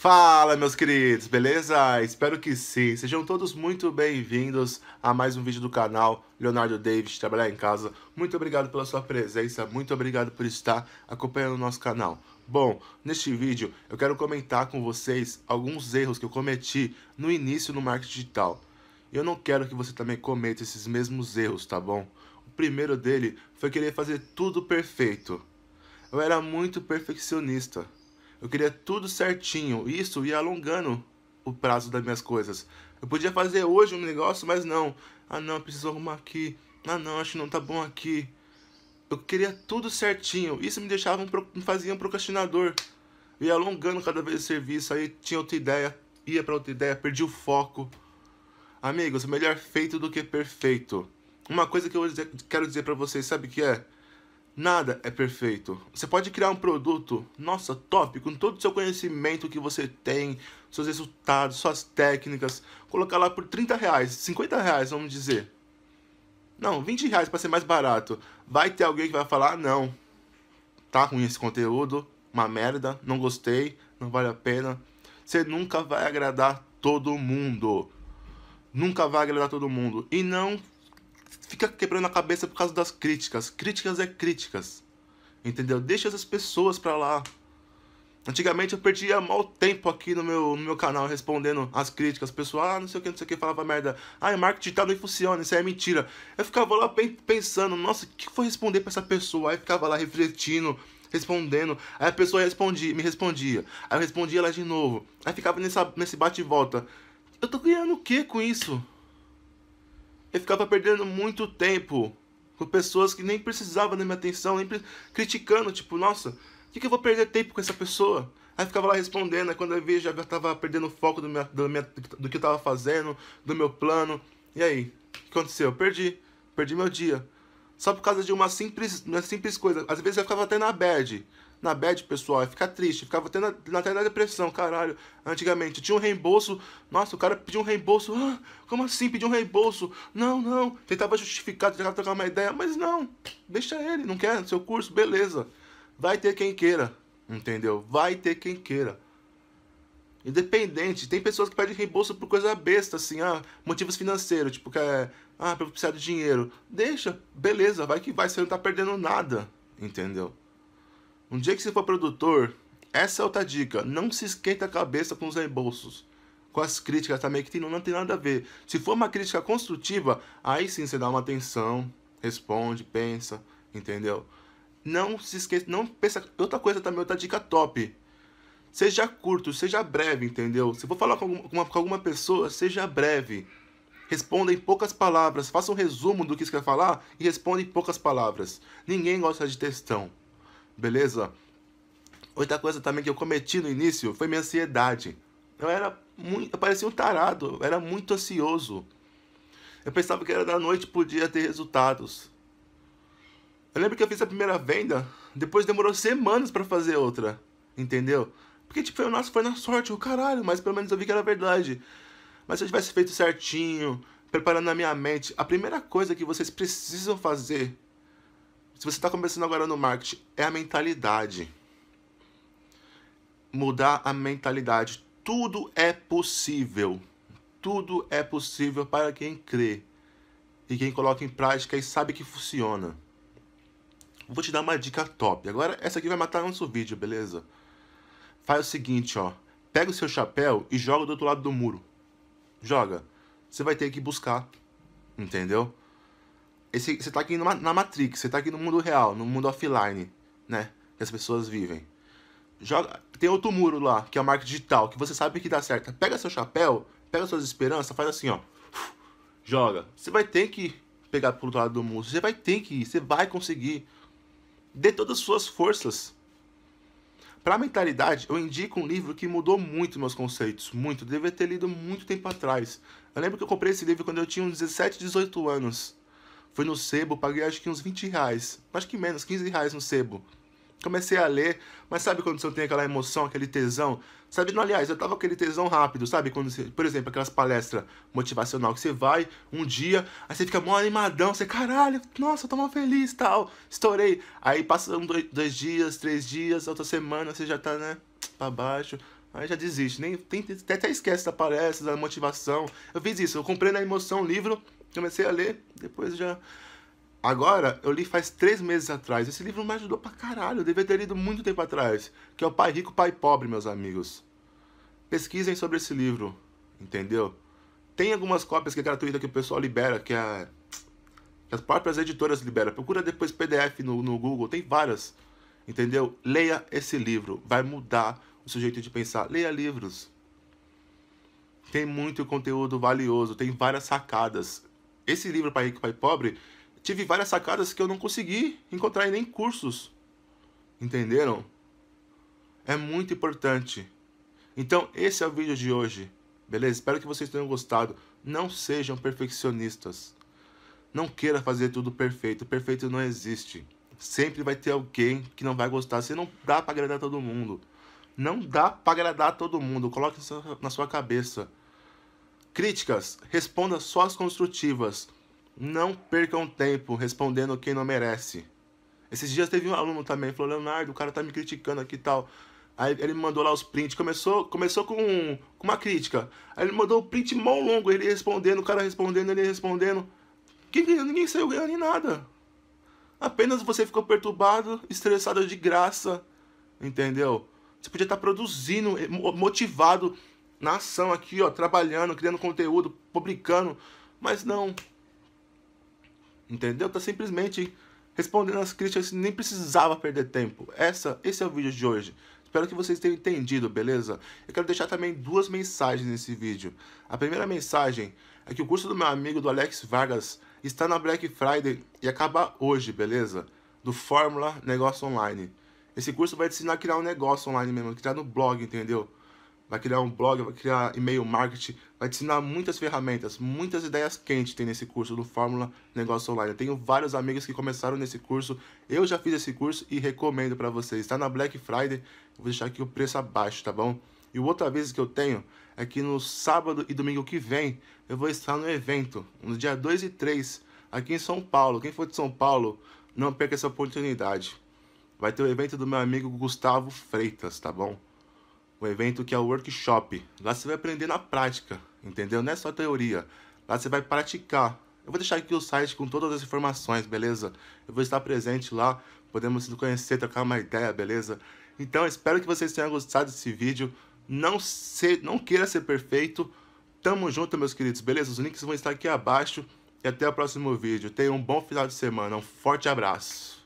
Fala, meus queridos, beleza? Espero que sim. Sejam todos muito bem-vindos a mais um vídeo do canal Leonardo Davis Trabalhar em Casa. Muito obrigado pela sua presença, muito obrigado por estar acompanhando o nosso canal. Bom, neste vídeo eu quero comentar com vocês alguns erros que eu cometi no início no marketing digital. Eu não quero que você também cometa esses mesmos erros, tá bom? O primeiro dele foi querer fazer tudo perfeito. Eu era muito perfeccionista eu queria tudo certinho. Isso ia alongando o prazo das minhas coisas. Eu podia fazer hoje um negócio, mas não. Ah, não, preciso arrumar aqui. Ah, não, acho que não tá bom aqui. Eu queria tudo certinho. Isso me deixava um, me fazia um procrastinador. Eu ia alongando cada vez o serviço, aí tinha outra ideia, ia para outra ideia, perdi o foco. Amigos, melhor feito do que perfeito. Uma coisa que eu quero dizer para vocês, sabe o que é? Nada é perfeito. Você pode criar um produto, nossa, top, com todo o seu conhecimento que você tem, seus resultados, suas técnicas, colocar lá por 30 reais, 50 reais, vamos dizer. Não, 20 reais para ser mais barato. Vai ter alguém que vai falar, ah, não, tá ruim esse conteúdo, uma merda, não gostei, não vale a pena. Você nunca vai agradar todo mundo. Nunca vai agradar todo mundo. E não fica quebrando a cabeça por causa das críticas. Críticas é críticas. Entendeu? Deixa essas pessoas pra lá. Antigamente eu perdia mal tempo aqui no meu, no meu canal respondendo as críticas. pessoal, ah, não sei o que, não sei o que, falava merda. Ah, marketing tá não funciona, isso aí é mentira. Eu ficava lá pensando, nossa, o que foi responder pra essa pessoa? Aí ficava lá refletindo, respondendo. Aí a pessoa respondia, me respondia. Aí eu respondia ela de novo. Aí ficava nessa, nesse bate e volta. Eu tô ganhando o que com isso? Eu ficava perdendo muito tempo com pessoas que nem precisavam da minha atenção, nem criticando, tipo, nossa, o que, que eu vou perder tempo com essa pessoa? Aí ficava lá respondendo, aí quando eu vi já estava perdendo o foco do, minha, do, minha, do que eu estava fazendo, do meu plano. E aí, o que aconteceu? Eu perdi, perdi meu dia. Só por causa de uma simples, uma simples coisa. Às vezes eu ficava até na bad na bad, pessoal. Ia ficar triste, ficava até na, até na depressão, caralho. Antigamente tinha um reembolso, nossa, o cara pediu um reembolso. Ah, como assim pediu um reembolso? Não, não. Tentava justificar, tentava trocar uma ideia, mas não. Deixa ele, não quer seu curso, beleza. Vai ter quem queira, entendeu? Vai ter quem queira. Independente, tem pessoas que pedem reembolso por coisa besta, assim, ah, motivos financeiros, tipo, que é, ah, pra eu precisar de dinheiro. Deixa, beleza, vai que vai, você não tá perdendo nada, entendeu? Um dia que você for produtor, essa é outra dica. Não se esquenta a cabeça com os reembolsos. Com as críticas também, que não, não tem nada a ver. Se for uma crítica construtiva, aí sim você dá uma atenção, responde, pensa, entendeu? Não se esqueça, não pensa. Outra coisa também, outra dica top. Seja curto, seja breve, entendeu? Se for falar com alguma, com alguma pessoa, seja breve. Responda em poucas palavras. Faça um resumo do que você quer falar e responda em poucas palavras. Ninguém gosta de textão. Beleza? Outra coisa também que eu cometi no início foi minha ansiedade. Eu era muito. Eu parecia um tarado, eu era muito ansioso. Eu pensava que era da noite podia ter resultados. Eu lembro que eu fiz a primeira venda, depois demorou semanas para fazer outra. Entendeu? Porque tipo, foi, nossa, foi na sorte, o caralho, mas pelo menos eu vi que era verdade. Mas se eu tivesse feito certinho, preparando a minha mente, a primeira coisa que vocês precisam fazer se você está começando agora no marketing, é a mentalidade. Mudar a mentalidade. Tudo é possível. Tudo é possível para quem crê e quem coloca em prática e sabe que funciona. Vou te dar uma dica top. Agora, essa aqui vai matar nosso vídeo, beleza? Faz o seguinte, ó. Pega o seu chapéu e joga do outro lado do muro. Joga. Você vai ter que buscar, entendeu? esse, você tá aqui numa, na Matrix, você tá aqui no mundo real, no mundo offline, né? Que as pessoas vivem. Joga, tem outro muro lá, que é o marketing digital, que você sabe que dá certo. Pega seu chapéu, pega suas esperanças, faz assim, ó. Joga. Você vai ter que pegar pro outro lado do mundo. Você vai ter que ir, você vai conseguir. Dê todas as suas forças. Para a mentalidade, eu indico um livro que mudou muito meus conceitos, muito. Deve ter lido muito tempo atrás. Eu lembro que eu comprei esse livro quando eu tinha uns 17, 18 anos. Fui no sebo, paguei acho que uns 20 reais. Acho que menos, 15 reais no sebo. Comecei a ler, mas sabe quando você tem aquela emoção, aquele tesão? Sabe, não, aliás, eu tava com aquele tesão rápido, sabe? Quando você, por exemplo, aquelas palestras motivacional que você vai um dia, aí você fica mó animadão, você, caralho, nossa, eu tô mó feliz tal, estourei. Aí passam dois, dois dias, três dias, outra semana, você já tá, né, pra baixo. Aí já desiste, nem, tem, até, até esquece da palestra, da motivação. Eu fiz isso, eu comprei na emoção um livro comecei a ler, depois já. Agora, eu li faz três meses atrás. Esse livro me ajudou pra caralho. Eu devia ter lido muito tempo atrás. Que é O Pai Rico, Pai Pobre, meus amigos. Pesquisem sobre esse livro, entendeu? Tem algumas cópias que é gratuita que o pessoal libera, que, é, que as próprias editoras liberam. Procura depois PDF no, no Google, tem várias, entendeu? Leia esse livro, vai mudar o seu jeito de pensar. Leia livros. Tem muito conteúdo valioso, tem várias sacadas. Esse livro, Pai Rico, Pai Pobre, tive várias sacadas que eu não consegui encontrar em nem cursos. Entenderam? É muito importante. Então, esse é o vídeo de hoje. Beleza? Espero que vocês tenham gostado. Não sejam perfeccionistas. Não queira fazer tudo perfeito. Perfeito não existe. Sempre vai ter alguém que não vai gostar. Você não dá para agradar todo mundo. Não dá para agradar todo mundo. Coloque isso na sua cabeça. Críticas, responda só as construtivas. Não percam tempo respondendo quem não merece. Esses dias teve um aluno também, falou, Leonardo, o cara tá me criticando aqui e tal. Aí ele mandou lá os prints, começou, começou com, com uma crítica. Aí ele mandou o um print mão longo, ele respondendo, o cara respondendo, ele respondendo. Quem, ninguém saiu ganhando em nada. Apenas você ficou perturbado, estressado de graça, entendeu? Você podia estar tá produzindo, eh, motivado, na ação aqui, ó, trabalhando, criando conteúdo, publicando, mas não. Entendeu? Tá simplesmente respondendo as críticas, nem precisava perder tempo. Essa, esse é o vídeo de hoje. Espero que vocês tenham entendido, beleza? Eu quero deixar também duas mensagens nesse vídeo. A primeira mensagem é que o curso do meu amigo do Alex Vargas está na Black Friday e acaba hoje, beleza? Do Fórmula Negócio Online. Esse curso vai te ensinar a criar um negócio online mesmo, criar no blog, entendeu? vai criar um blog, vai criar e-mail marketing, vai te ensinar muitas ferramentas, muitas ideias quentes tem nesse curso do Fórmula Negócio Online. Eu tenho vários amigos que começaram nesse curso, eu já fiz esse curso e recomendo para vocês. Está na Black Friday, vou deixar aqui o preço abaixo, tá bom? E outra vez que eu tenho é que no sábado e domingo que vem eu vou estar no evento, no dia 2 e 3, aqui em São Paulo. Quem for de São Paulo, não perca essa oportunidade. Vai ter o evento do meu amigo Gustavo Freitas, tá bom? o evento que é o workshop. Lá você vai aprender na prática, entendeu? Não é só teoria. Lá você vai praticar. Eu vou deixar aqui o site com todas as informações, beleza? Eu vou estar presente lá, podemos nos conhecer, trocar uma ideia, beleza? Então, espero que vocês tenham gostado desse vídeo. Não, se, não queira ser perfeito. Tamo junto, meus queridos, beleza? Os links vão estar aqui abaixo. E até o próximo vídeo. Tenham um bom final de semana. Um forte abraço.